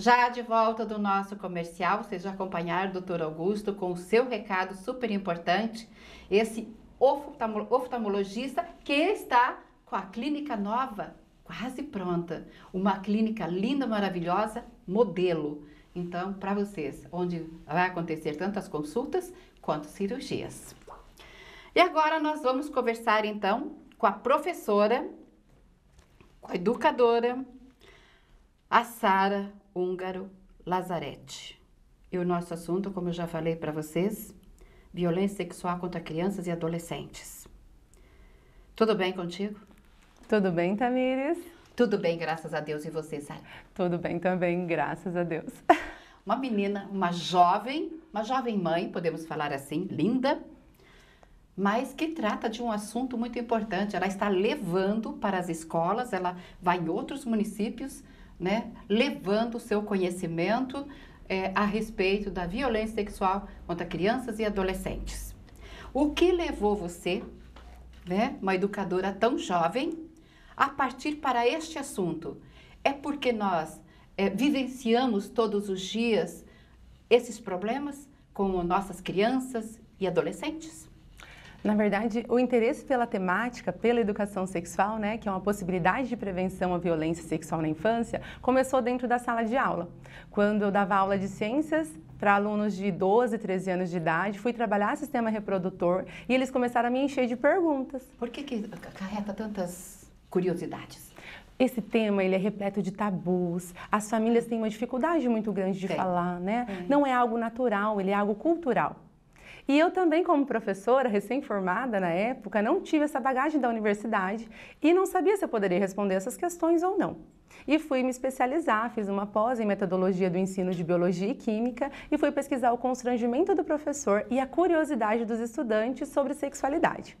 Já de volta do nosso comercial, vocês já acompanharam o doutor Augusto com o seu recado super importante, esse oftalmologista que está com a clínica nova quase pronta, uma clínica linda, maravilhosa, modelo. Então, para vocês, onde vai acontecer tantas consultas quanto cirurgias. E agora nós vamos conversar então com a professora, com a educadora, a Sara húngaro Lazarete. E o nosso assunto, como eu já falei para vocês, violência sexual contra crianças e adolescentes. Tudo bem contigo? Tudo bem, Tamires? Tudo bem, graças a Deus. E você, Sara? Tudo bem também, graças a Deus. Uma menina, uma jovem, uma jovem mãe, podemos falar assim, linda, mas que trata de um assunto muito importante. Ela está levando para as escolas, ela vai em outros municípios né, levando o seu conhecimento é, a respeito da violência sexual contra crianças e adolescentes. O que levou você, né, uma educadora tão jovem, a partir para este assunto? É porque nós é, vivenciamos todos os dias esses problemas com nossas crianças e adolescentes? Na verdade, o interesse pela temática, pela educação sexual, né, que é uma possibilidade de prevenção à violência sexual na infância, começou dentro da sala de aula. Quando eu dava aula de ciências para alunos de 12, 13 anos de idade, fui trabalhar sistema reprodutor e eles começaram a me encher de perguntas. Por que, que carreta tantas curiosidades? Esse tema ele é repleto de tabus. As famílias têm uma dificuldade muito grande de Sim. falar, né? Sim. Não é algo natural, ele é algo cultural. E eu também, como professora, recém-formada na época, não tive essa bagagem da universidade e não sabia se eu poderia responder essas questões ou não. E fui me especializar, fiz uma pós em metodologia do ensino de biologia e química e fui pesquisar o constrangimento do professor e a curiosidade dos estudantes sobre sexualidade.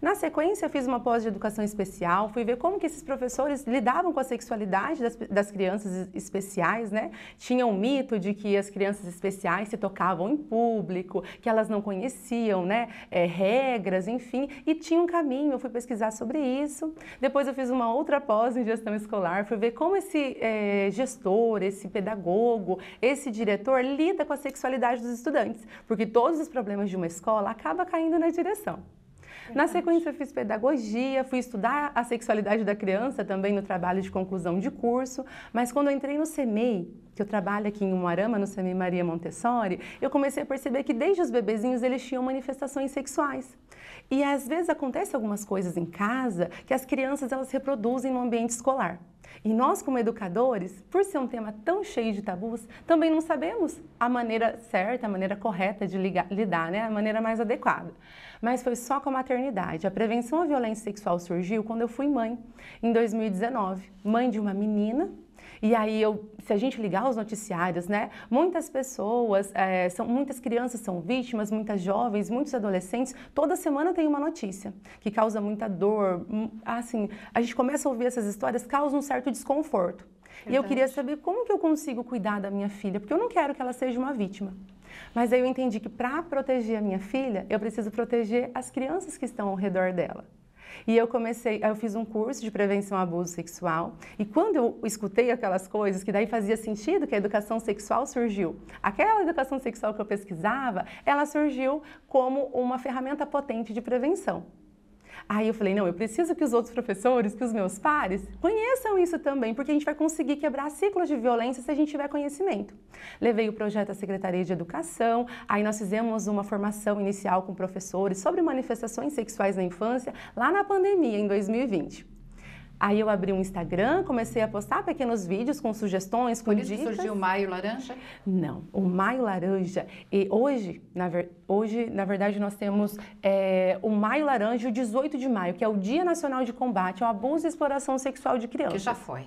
Na sequência, eu fiz uma pós de educação especial, fui ver como que esses professores lidavam com a sexualidade das, das crianças especiais, né? Tinha um mito de que as crianças especiais se tocavam em público, que elas não conheciam, né? É, regras, enfim, e tinha um caminho, eu fui pesquisar sobre isso. Depois eu fiz uma outra pós em gestão escolar, fui ver como esse é, gestor, esse pedagogo, esse diretor lida com a sexualidade dos estudantes, porque todos os problemas de uma escola acaba caindo na direção. Na sequência, eu fiz pedagogia, fui estudar a sexualidade da criança também no trabalho de conclusão de curso, mas quando eu entrei no CEMEI, que eu trabalho aqui em Umarama, no CEMEI Maria Montessori, eu comecei a perceber que desde os bebezinhos eles tinham manifestações sexuais. E às vezes acontece algumas coisas em casa que as crianças elas reproduzem no ambiente escolar. E nós, como educadores, por ser um tema tão cheio de tabus, também não sabemos a maneira certa, a maneira correta de ligar, lidar, né? a maneira mais adequada. Mas foi só com a maternidade. A prevenção à violência sexual surgiu quando eu fui mãe, em 2019. Mãe de uma menina e aí, eu, se a gente ligar os noticiários, né, muitas pessoas, é, são, muitas crianças são vítimas, muitas jovens, muitos adolescentes, toda semana tem uma notícia que causa muita dor. Hum, assim, a gente começa a ouvir essas histórias, causa um certo desconforto. Verdade. E eu queria saber como que eu consigo cuidar da minha filha, porque eu não quero que ela seja uma vítima. Mas aí eu entendi que para proteger a minha filha, eu preciso proteger as crianças que estão ao redor dela. E eu comecei, eu fiz um curso de prevenção ao abuso sexual. E quando eu escutei aquelas coisas, que daí fazia sentido que a educação sexual surgiu. Aquela educação sexual que eu pesquisava, ela surgiu como uma ferramenta potente de prevenção. Aí eu falei, não, eu preciso que os outros professores, que os meus pares, conheçam isso também, porque a gente vai conseguir quebrar ciclos de violência se a gente tiver conhecimento. Levei o projeto à Secretaria de Educação, aí nós fizemos uma formação inicial com professores sobre manifestações sexuais na infância, lá na pandemia, em 2020. Aí eu abri um Instagram, comecei a postar pequenos vídeos com sugestões, com Por isso dicas. surgiu o Maio Laranja? Não, o Maio Laranja. E hoje, na, ver... hoje, na verdade, nós temos é, o Maio Laranja, o 18 de maio, que é o Dia Nacional de Combate ao Abuso e Exploração Sexual de Crianças. Que já foi.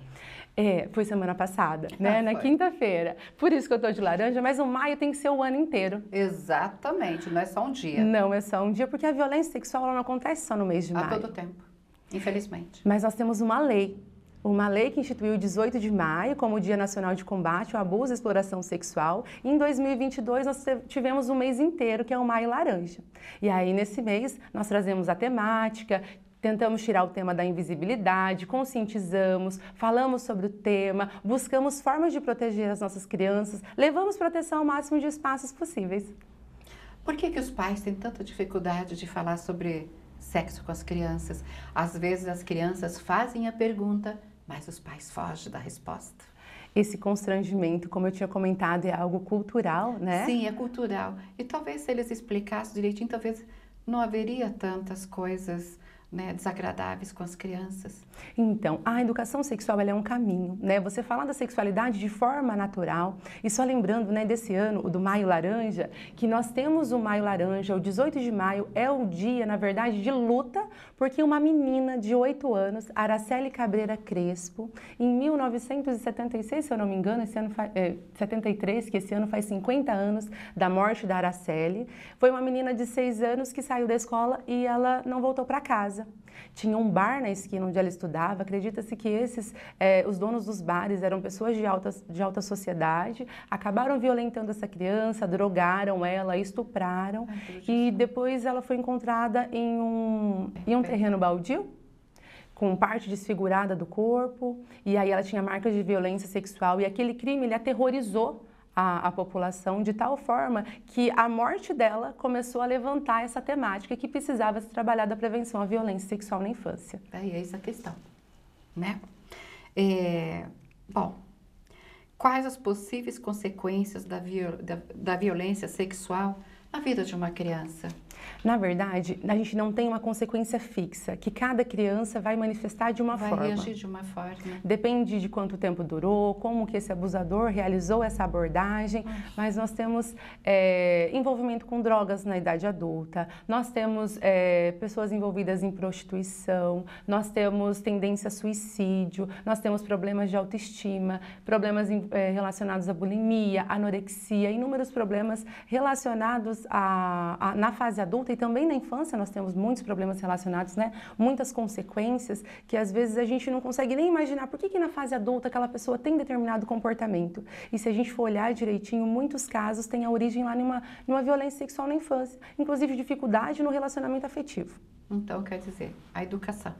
É, foi semana passada, né? na quinta-feira. Por isso que eu tô de laranja, mas o maio tem que ser o ano inteiro. Exatamente, não é só um dia. Não é só um dia, porque a violência sexual não acontece só no mês de maio. A todo tempo. Infelizmente. Mas nós temos uma lei, uma lei que instituiu o 18 de maio como o Dia Nacional de Combate ao Abuso e Exploração Sexual. E em 2022 nós tivemos um mês inteiro que é o Maio Laranja. E aí nesse mês nós trazemos a temática, Tentamos tirar o tema da invisibilidade, conscientizamos, falamos sobre o tema, buscamos formas de proteger as nossas crianças, levamos proteção ao máximo de espaços possíveis. Por que, que os pais têm tanta dificuldade de falar sobre sexo com as crianças. Às vezes as crianças fazem a pergunta, mas os pais fogem da resposta. Esse constrangimento, como eu tinha comentado, é algo cultural, né? Sim, é cultural. E talvez se eles explicassem direitinho, talvez não haveria tantas coisas né, desagradáveis com as crianças? Então, a educação sexual é um caminho, né? Você falar da sexualidade de forma natural e só lembrando, né, desse ano o do Maio Laranja, que nós temos o Maio Laranja, o 18 de maio é o dia, na verdade, de luta, porque uma menina de 8 anos, Araceli Cabreira Crespo, em 1976, se eu não me engano, esse ano é, 73, eh, que esse ano faz 50 anos da morte da Araceli, foi uma menina de 6 anos que saiu da escola e ela não voltou para casa casa, tinha um bar na esquina onde ela estudava. Acredita-se que esses, é, os donos dos bares eram pessoas de alta, de alta sociedade, acabaram violentando essa criança, drogaram ela, estupraram. e depois ela foi encontrada em um, em um é. terreno baldio com parte desfigurada do corpo, e aí ela tinha marcas de violência sexual, e aquele crime ele aterrorizou a, a, população de tal forma que a morte dela começou a levantar essa temática que precisava ser trabalhada da prevenção à violência sexual na infância. Aí é, é essa a questão, né? É, bom, quais as possíveis consequências da, viol, da, da violência sexual na vida de uma criança? Na verdade, a gente não tem uma consequência fixa, que cada criança vai manifestar de uma vai forma. Vai reagir de uma forma. Depende de quanto tempo durou, como que esse abusador realizou essa abordagem, Ai. mas nós temos é, envolvimento com drogas na idade adulta, nós temos é, pessoas envolvidas em prostituição, nós temos tendência a suicídio, nós temos problemas de autoestima, problemas em, é, relacionados à bulimia, anorexia, inúmeros problemas relacionados a, a na fase adulta adulta e também na infância nós temos muitos problemas relacionados, né? Muitas consequências que às vezes a gente não consegue nem imaginar por que, que na fase adulta aquela pessoa tem determinado comportamento. E se a gente for olhar direitinho, muitos casos têm a origem lá numa, numa violência sexual na infância, inclusive dificuldade no relacionamento afetivo. Então, quer dizer, a educação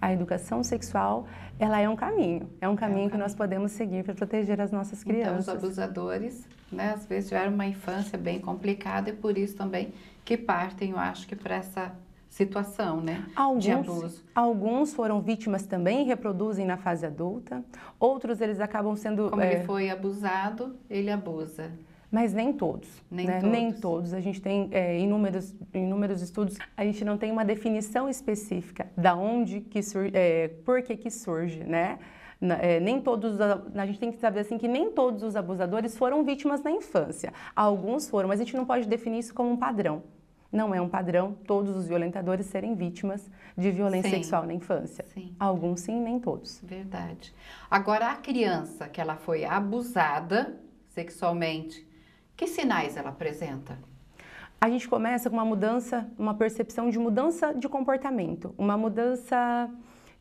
a educação sexual ela é um caminho, é um caminho, é um caminho que nós podemos seguir para proteger as nossas crianças. Então, os abusadores, né, às vezes tiveram uma infância bem complicada e por isso também que partem, eu acho que para essa situação, né? Alguns, de abuso. Alguns foram vítimas também, reproduzem na fase adulta. Outros eles acabam sendo. Como é... ele foi abusado, ele abusa. Mas nem todos. Nem, né? todos. nem todos. A gente tem é, inúmeros, inúmeros estudos. A gente não tem uma definição específica da onde que sur, é, por que que surge, né? é, nem todos, a gente tem que saber assim que nem todos os abusadores foram vítimas na infância. Alguns foram, mas a gente não pode definir isso como um padrão. Não é um padrão todos os violentadores serem vítimas de violência sim. sexual na infância. Sim. Alguns sim, nem todos. Verdade. Agora a criança que ela foi abusada sexualmente, que sinais ela apresenta? a gente começa com uma mudança, uma percepção de mudança de comportamento, uma mudança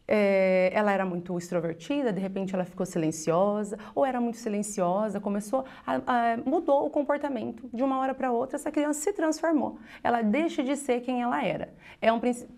é, ela era muito extrovertida, de repente ela ficou silenciosa, ou era muito silenciosa, começou a, a, mudou o comportamento de uma hora para outra, essa criança se transformou. Ela deixa de ser quem ela era. É um princípio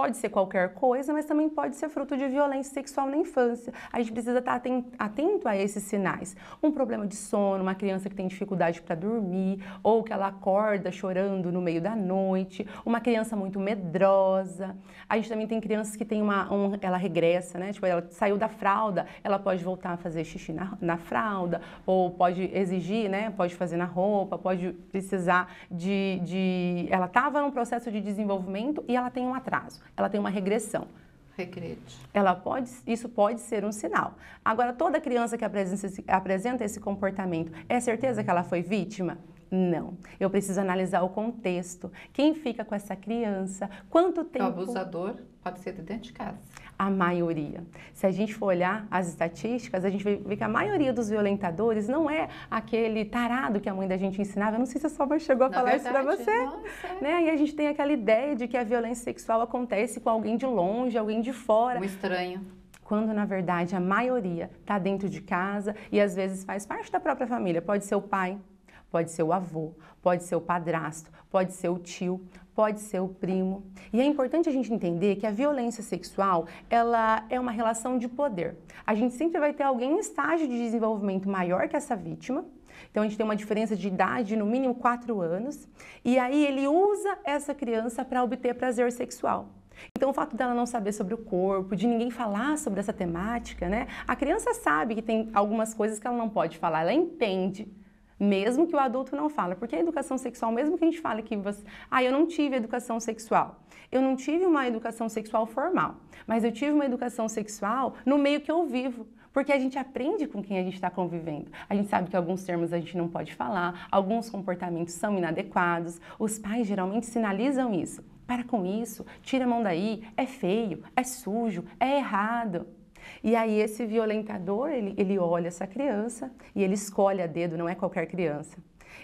Pode ser qualquer coisa, mas também pode ser fruto de violência sexual na infância. A gente precisa tá estar atento a esses sinais. Um problema de sono, uma criança que tem dificuldade para dormir, ou que ela acorda chorando no meio da noite, uma criança muito medrosa. A gente também tem crianças que tem uma. Um, ela regressa, né? Tipo, ela saiu da fralda, ela pode voltar a fazer xixi na, na fralda, ou pode exigir, né? Pode fazer na roupa, pode precisar de. de... Ela estava num processo de desenvolvimento e ela tem um atraso ela tem uma regressão. Regrete. Ela pode, isso pode ser um sinal. Agora, toda criança que apresenta, apresenta esse comportamento, é certeza que ela foi vítima? Não. Eu preciso analisar o contexto. Quem fica com essa criança? Quanto tempo? O abusador. Pode ser de dentro de casa. A maioria. Se a gente for olhar as estatísticas, a gente vê que a maioria dos violentadores não é aquele tarado que a mãe da gente ensinava. Eu não sei se a sua mãe chegou a Na falar verdade, isso pra você. É né? E a gente tem aquela ideia de que a violência sexual acontece com alguém de longe, alguém de fora. Um estranho quando na verdade a maioria está dentro de casa e às vezes faz parte da própria família. Pode ser o pai, Pode ser o avô, pode ser o padrasto, pode ser o tio, pode ser o primo. E é importante a gente entender que a violência sexual, ela é uma relação de poder. A gente sempre vai ter alguém em estágio de desenvolvimento maior que essa vítima, então a gente tem uma diferença de idade, no mínimo 4 anos, e aí ele usa essa criança para obter prazer sexual. Então, o fato dela não saber sobre o corpo, de ninguém falar sobre essa temática, né? A criança sabe que tem algumas coisas que ela não pode falar, ela entende, mesmo que o adulto não fale. Porque a educação sexual, mesmo que a gente fale que você, ah, eu não tive educação sexual, eu não tive uma educação sexual formal, mas eu tive uma educação sexual no meio que eu vivo. Porque a gente aprende com quem a gente está convivendo. A gente sabe que alguns termos a gente não pode falar, alguns comportamentos são inadequados. Os pais geralmente sinalizam isso. Para com isso, tira a mão daí, é feio, é sujo, é errado. E aí esse violentador, ele, ele olha essa criança e ele escolhe a dedo, não é qualquer criança.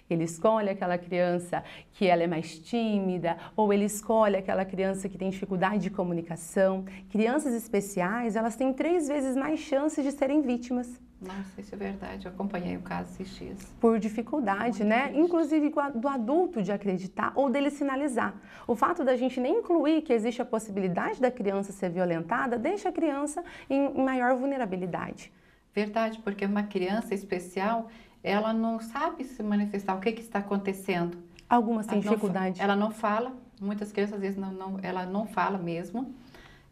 Ele escolhe aquela criança que ela é mais tímida, ou ele escolhe aquela criança que tem dificuldade de comunicação. Crianças especiais, elas têm três vezes mais chances de serem vítimas. Nossa, isso é verdade. Eu acompanhei o caso esses dias. Por dificuldade, Muito né? Triste. Inclusive do adulto de acreditar ou dele sinalizar. O fato da gente nem incluir que existe a possibilidade da criança ser violentada deixa a criança em maior vulnerabilidade. Verdade, porque uma criança especial ela não sabe se manifestar o que, que está acontecendo. Algumas têm ela dificuldade. Não, ela não fala, muitas crianças às vezes não, não ela não fala mesmo.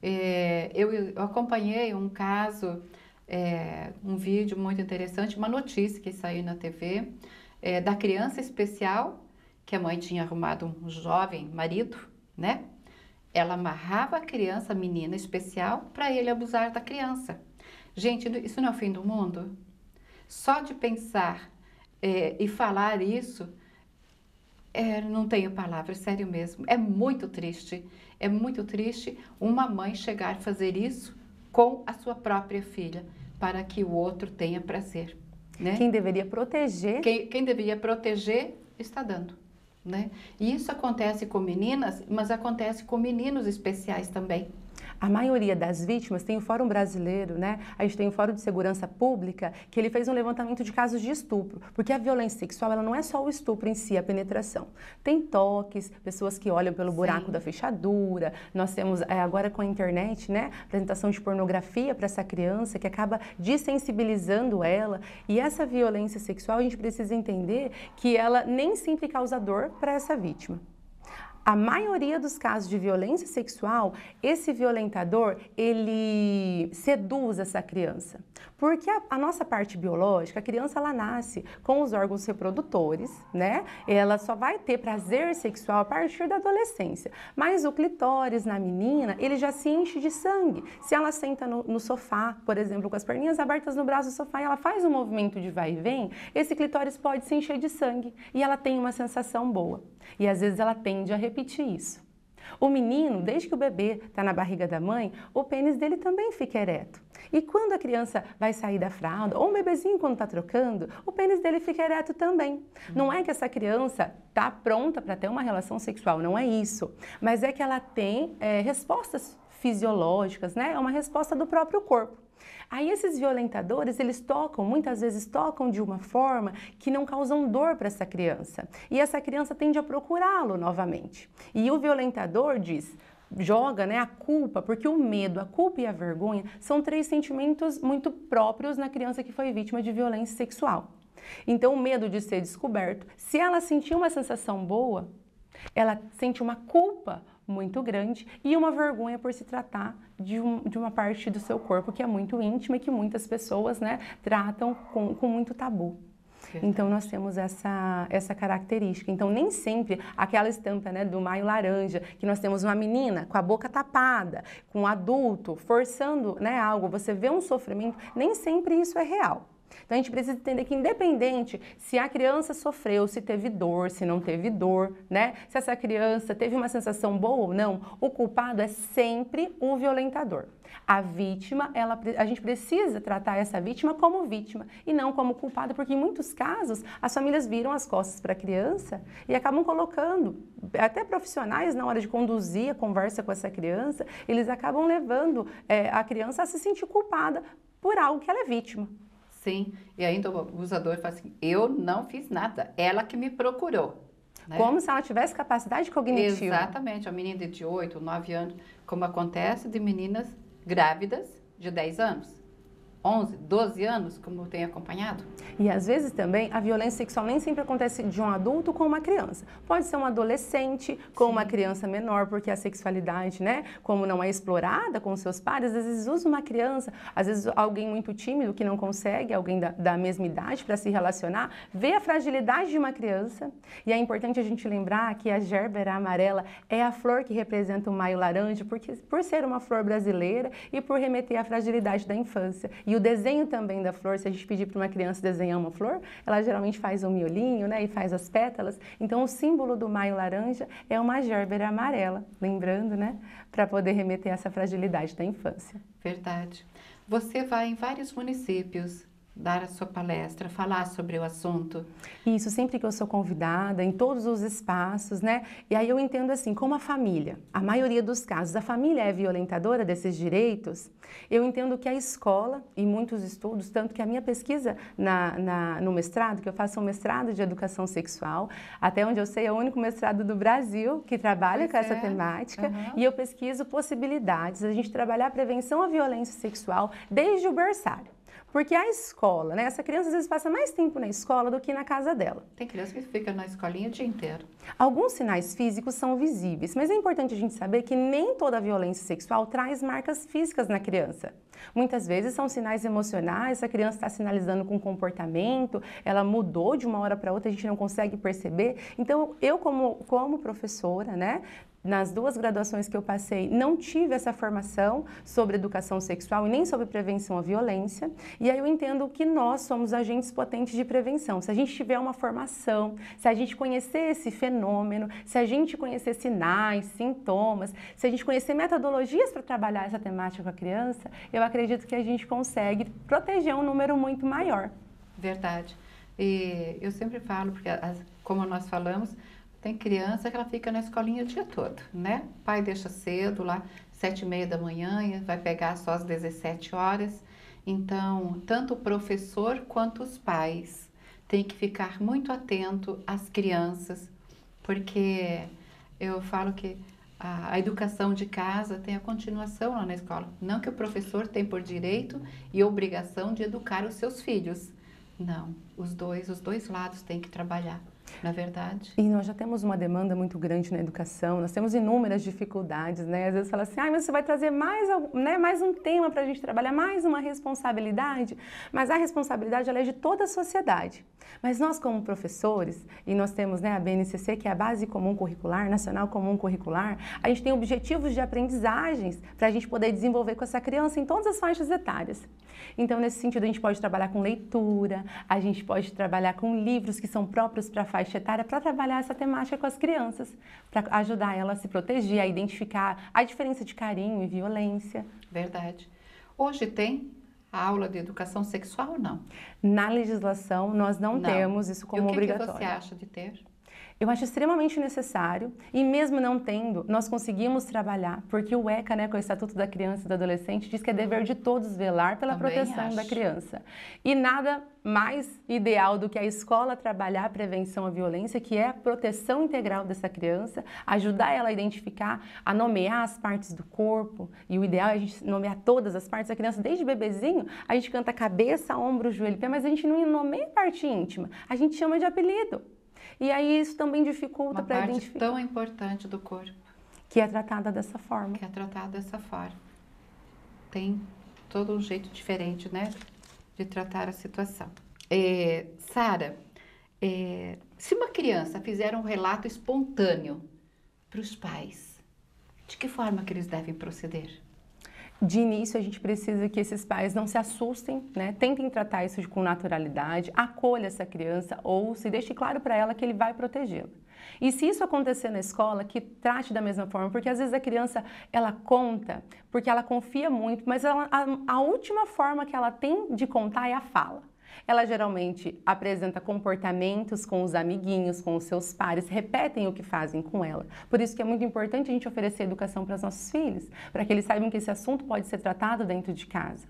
É, eu, eu, acompanhei um caso, é, um vídeo muito interessante, uma notícia que saiu na TV é, da criança especial que a mãe tinha arrumado um jovem marido, né? Ela amarrava a criança, a menina especial, para ele abusar da criança. Gente, isso não é o fim do mundo? Só de pensar é, e falar isso, é, não tenho palavras, sério mesmo. É muito triste. É muito triste uma mãe chegar a fazer isso com a sua própria filha, para que o outro tenha prazer. Né? Quem deveria proteger. Quem, quem deveria proteger está dando. Né? E isso acontece com meninas, mas acontece com meninos especiais também a maioria das vítimas tem o Fórum Brasileiro, né? A gente tem o Fórum de Segurança Pública, que ele fez um levantamento de casos de estupro, porque a violência sexual ela não é só o estupro em si, a penetração. Tem toques, pessoas que olham pelo buraco Sim. da fechadura. Nós temos é, agora com a internet, né, apresentação de pornografia para essa criança que acaba desensibilizando ela. E essa violência sexual a gente precisa entender que ela nem sempre causa dor para essa vítima a maioria dos casos de violência sexual, esse violentador, ele seduz essa criança. Porque a, a, nossa parte biológica, a criança ela nasce com os órgãos reprodutores, né? Ela só vai ter prazer sexual a partir da adolescência. Mas o clitóris na menina, ele já se enche de sangue. Se ela senta no, no sofá, por exemplo, com as perninhas abertas no braço do sofá e ela faz um movimento de vai e vem, esse clitóris pode se encher de sangue e ela tem uma sensação boa. E às vezes ela tende a repetir isso. O menino, desde que o bebê está na barriga da mãe, o pênis dele também fica ereto. E quando a criança vai sair da fralda, ou um bebezinho quando está trocando, o pênis dele fica ereto também. Uhum. Não é que essa criança está pronta para ter uma relação sexual, não é isso. Mas é que ela tem é, respostas fisiológicas, né? É uma resposta do próprio corpo. Aí esses violentadores, eles tocam, muitas vezes tocam de uma forma que não causam dor para essa criança. E essa criança tende a procurá-lo novamente. E o violentador diz: joga né, a culpa, porque o medo, a culpa e a vergonha são três sentimentos muito próprios na criança que foi vítima de violência sexual. Então, o medo de ser descoberto, se ela sentir uma sensação boa, ela sente uma culpa muito grande e uma vergonha por se tratar de, um, de uma parte do seu corpo que é muito íntima e que muitas pessoas né, tratam com, com muito tabu. Então nós temos essa, essa característica. Então nem sempre aquela estampa né, do maio laranja, que nós temos uma menina com a boca tapada, com um adulto forçando né, algo, você vê um sofrimento, nem sempre isso é real. Então a gente precisa entender que independente se a criança sofreu, se teve dor, se não teve dor, né? Se essa criança teve uma sensação boa ou não, o culpado é sempre o violentador. A vítima, ela, a gente precisa tratar essa vítima como vítima e não como culpada, porque em muitos casos as famílias viram as costas para a criança e acabam colocando, até profissionais na hora de conduzir a conversa com essa criança, eles acabam levando é, a criança a se sentir culpada por algo que ela é vítima. Sim, e ainda então, o abusador fala assim: eu não fiz nada, ela que me procurou. Né? Como se ela tivesse capacidade cognitiva. Exatamente, a menina de 8, 9 anos, como acontece de meninas grávidas de 10 anos. 11, 12 anos, como tem acompanhado. E às vezes também a violência sexual nem sempre acontece de um adulto com uma criança. Pode ser um adolescente com Sim. uma criança menor, porque a sexualidade, né, como não é explorada com seus pares, às vezes usa uma criança, às vezes alguém muito tímido que não consegue, alguém da, da mesma idade para se relacionar, vê a fragilidade de uma criança. E é importante a gente lembrar que a gerbera amarela é a flor que representa o maio laranja, porque por ser uma flor brasileira e por remeter à fragilidade da infância. E e o desenho também da flor, se a gente pedir para uma criança desenhar uma flor, ela geralmente faz um miolinho, né, e faz as pétalas. Então o símbolo do maio laranja é uma gerbera amarela, lembrando, né, para poder remeter essa fragilidade da infância. Verdade. Você vai em vários municípios dar a sua palestra, falar sobre o assunto? Isso, sempre que eu sou convidada, em todos os espaços, né? E aí eu entendo assim, como a família, a maioria dos casos, a família é violentadora desses direitos, eu entendo que a escola, e muitos estudos, tanto que a minha pesquisa na, na, no mestrado, que eu faço um mestrado de educação sexual, até onde eu sei, é o único mestrado do Brasil que trabalha pois com é. essa temática, uhum. e eu pesquiso possibilidades, a gente trabalhar a prevenção à violência sexual desde o berçário. Porque a escola, né? Essa criança às vezes passa mais tempo na escola do que na casa dela. Tem criança que fica na escolinha o dia inteiro. Alguns sinais físicos são visíveis, mas é importante a gente saber que nem toda violência sexual traz marcas físicas na criança. Muitas vezes são sinais emocionais, a criança está sinalizando com comportamento, ela mudou de uma hora para outra, a gente não consegue perceber. Então, eu como, como professora, né, nas duas graduações que eu passei, não tive essa formação sobre educação sexual e nem sobre prevenção à violência. E aí eu entendo que nós somos agentes potentes de prevenção. Se a gente tiver uma formação, se a gente conhecer esse fenômeno, se a gente conhecer sinais, sintomas, se a gente conhecer metodologias para trabalhar essa temática com a criança, eu acredito que a gente consegue proteger um número muito maior. Verdade. E eu sempre falo, porque como nós falamos, tem criança que ela fica na escolinha o dia todo, né? O pai deixa cedo lá, sete e meia da manhã, e vai pegar só às 17 horas. Então, tanto o professor quanto os pais têm que ficar muito atento às crianças, porque eu falo que a, educação de casa tem a continuação lá na escola. Não que o professor tem por direito e obrigação de educar os seus filhos. Não, os dois, os dois lados têm que trabalhar na verdade. E nós já temos uma demanda muito grande na educação, nós temos inúmeras dificuldades, né? Às vezes fala assim, ah, mas você vai trazer mais, né, mais um tema para a gente trabalhar, mais uma responsabilidade, mas a responsabilidade ela é de toda a sociedade. Mas nós como professores, e nós temos né, a BNCC, que é a Base Comum Curricular, Nacional Comum Curricular, a gente tem objetivos de aprendizagens para a gente poder desenvolver com essa criança em todas as faixas etárias. Então, nesse sentido, a gente pode trabalhar com leitura, a gente pode trabalhar com livros que são próprios para a faixa faixa etária para trabalhar essa temática com as crianças, para ajudar elas a se proteger, a identificar a diferença de carinho e violência. Verdade. Hoje tem a aula de educação sexual ou não? Na legislação, nós não, não. temos isso como e o que obrigatório. O que você acha de ter? Eu acho extremamente necessário e mesmo não tendo, nós conseguimos trabalhar, porque o ECA, né, com é o Estatuto da Criança e do Adolescente, diz que é dever de todos velar pela Também proteção acho. da criança. E nada mais ideal do que a escola trabalhar a prevenção à violência, que é a proteção integral dessa criança, ajudar ela a identificar, a nomear as partes do corpo, e o ideal é a gente nomear todas as partes da criança desde bebezinho, a gente canta cabeça, ombro, joelho, pé, mas a gente não nomeia parte íntima, a gente chama de apelido. E aí isso também dificulta para identificar. tão importante do corpo. Que é tratada dessa forma. Que é tratada dessa forma. Tem todo um jeito diferente, né? De tratar a situação. É, Sara, é, se uma criança fizer um relato espontâneo para os pais, de que forma que eles devem proceder? De início, a gente precisa que esses pais não se assustem, né? Tentem tratar isso com naturalidade, acolha essa criança ou se deixe claro para ela que ele vai protegê-la. E se isso acontecer na escola, que trate da mesma forma, porque às vezes a criança ela conta porque ela confia muito, mas ela, a, a última forma que ela tem de contar é a fala. Ela geralmente apresenta comportamentos com os amiguinhos, com os seus pares, repetem o que fazem com ela. Por isso que é muito importante a gente oferecer educação para os nossos filhos, para que eles saibam que esse assunto pode ser tratado dentro de casa.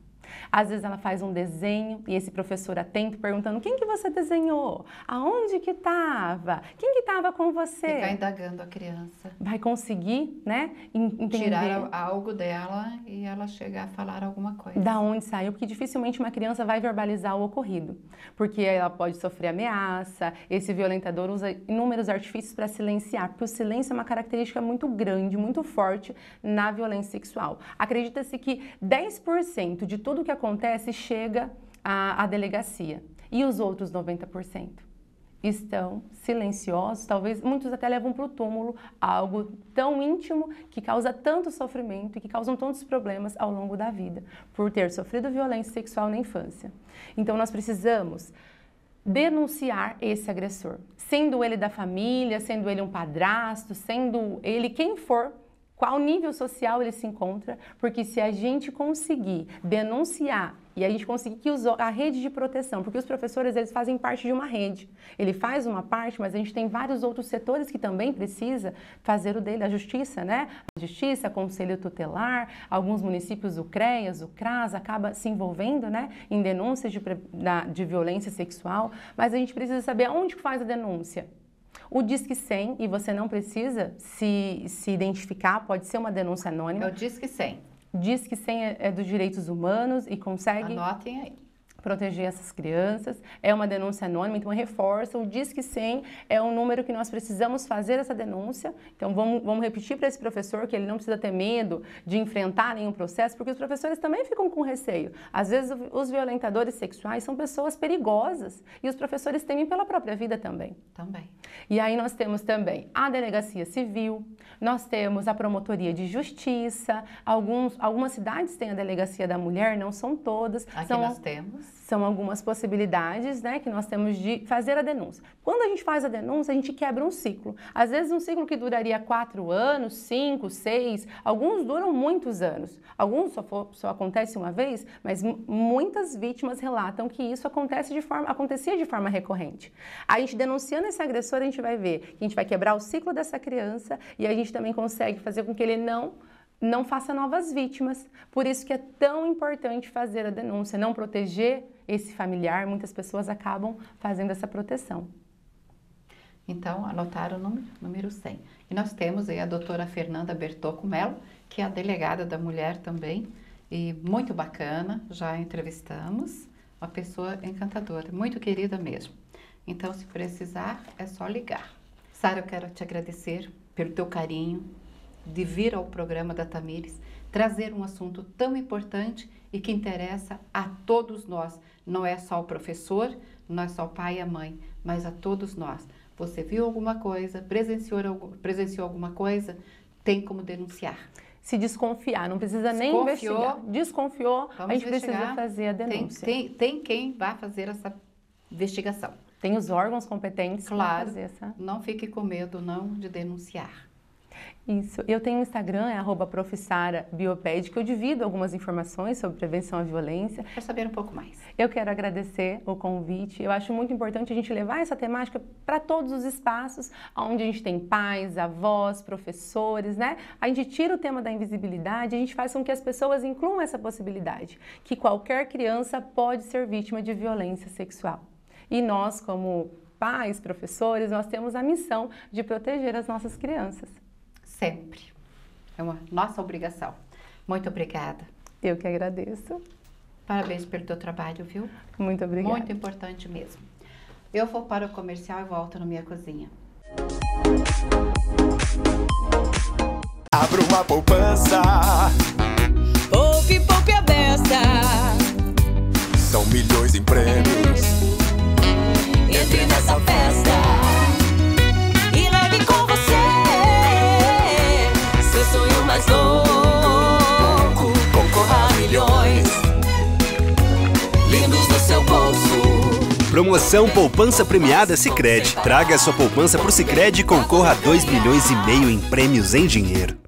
Às vezes ela faz um desenho e esse professor atento perguntando quem que você desenhou? Aonde que estava? Quem que estava com você? Ficar indagando a criança. Vai conseguir, né? Entender. Tirar algo dela e ela chegar a falar alguma coisa. Da onde saiu? Porque dificilmente uma criança vai verbalizar o ocorrido, porque ela pode sofrer ameaça. Esse violentador usa inúmeros artifícios para silenciar, porque o silêncio é uma característica muito grande, muito forte na violência sexual. Acredita-se que 10% de tudo que acontece chega à, à delegacia. E os outros 90%? estão silenciosos, talvez muitos até levam para o túmulo algo tão íntimo que causa tanto sofrimento e que causam tantos problemas ao longo da vida por ter sofrido violência sexual na infância. Então nós precisamos denunciar esse agressor, sendo ele da família, sendo ele um padrasto, sendo ele quem for, qual nível social ele se encontra, porque se a gente conseguir denunciar e a gente conseguir que os, a rede de proteção, porque os professores eles fazem parte de uma rede, ele faz uma parte, mas a gente tem vários outros setores que também precisa fazer o dele, a justiça, né? A justiça, conselho tutelar, alguns municípios, o CREAS, o CRAS, acaba se envolvendo, né, em denúncias de, de violência sexual, mas a gente precisa saber aonde faz a denúncia, o Disque 100, e você não precisa se, se identificar, pode ser uma denúncia anônima. É o Disque 100. Disque 100 é, é dos direitos humanos e consegue... Anotem aí proteger essas crianças. É uma denúncia anônima, então reforça. O Disque 100 é um número que nós precisamos fazer essa denúncia. Então vamos, vamos repetir para esse professor que ele não precisa ter medo de enfrentar nenhum processo, porque os professores também ficam com receio. Às vezes os violentadores sexuais são pessoas perigosas e os professores temem pela própria vida também. Também. E aí nós temos também a delegacia civil, nós temos a promotoria de justiça, alguns, algumas cidades têm a delegacia da mulher, não são todas. Aqui são, nós temos são algumas possibilidades né, que nós temos de fazer a denúncia. Quando a gente faz a denúncia, a gente quebra um ciclo. Às vezes, um ciclo que duraria quatro anos, cinco, seis, alguns duram muitos anos. Alguns só, for, só acontece uma vez, mas muitas vítimas relatam que isso acontece de forma, acontecia de forma recorrente. A gente denunciando esse agressor, a gente vai ver que a gente vai quebrar o ciclo dessa criança e a gente também consegue fazer com que ele não não faça novas vítimas. Por isso que é tão importante fazer a denúncia, não proteger esse familiar. Muitas pessoas acabam fazendo essa proteção. Então, anotaram o número, número 100. E nós temos aí a doutora Fernanda Bertocco Mello, que é a delegada da mulher também, e muito bacana, já entrevistamos, uma pessoa encantadora, muito querida mesmo. Então, se precisar, é só ligar. Sara, eu quero te agradecer pelo teu carinho, de vir ao programa da Tamires trazer um assunto tão importante e que interessa a todos nós. Não é só o professor, não é só o pai e a mãe, mas a todos nós. Você viu alguma coisa, presenciou, presenciou alguma coisa, tem como denunciar. Se desconfiar, não precisa nem investigar. Desconfiou, a gente precisa fazer a denúncia. Tem, tem, tem quem vá fazer essa investigação. Tem os órgãos competentes claro, para fazer essa. Não fique com medo não de denunciar. Isso. Eu tenho um Instagram, é arroba que eu divido algumas informações sobre prevenção à violência. Quero saber um pouco mais. Eu quero agradecer o convite. Eu acho muito importante a gente levar essa temática para todos os espaços onde a gente tem pais, avós, professores, né? A gente tira o tema da invisibilidade, a gente faz com que as pessoas incluam essa possibilidade, que qualquer criança pode ser vítima de violência sexual. E nós, como pais, professores, nós temos a missão de proteger as nossas crianças sempre. É uma nossa obrigação. Muito obrigada. Eu que agradeço. Parabéns pelo teu trabalho, viu? Muito obrigada. Muito importante mesmo. Eu vou para o comercial e volto na minha cozinha. Abra uma poupança. Poupe, poupe a besta. São milhões em prêmios. Entre nessa festa. mais louco, concorra a milhões lindos no seu bolso. Promoção Poupança Premiada Sicredi. Traga sua poupança pro Sicredi e concorra a 2 milhões e meio em prêmios em dinheiro.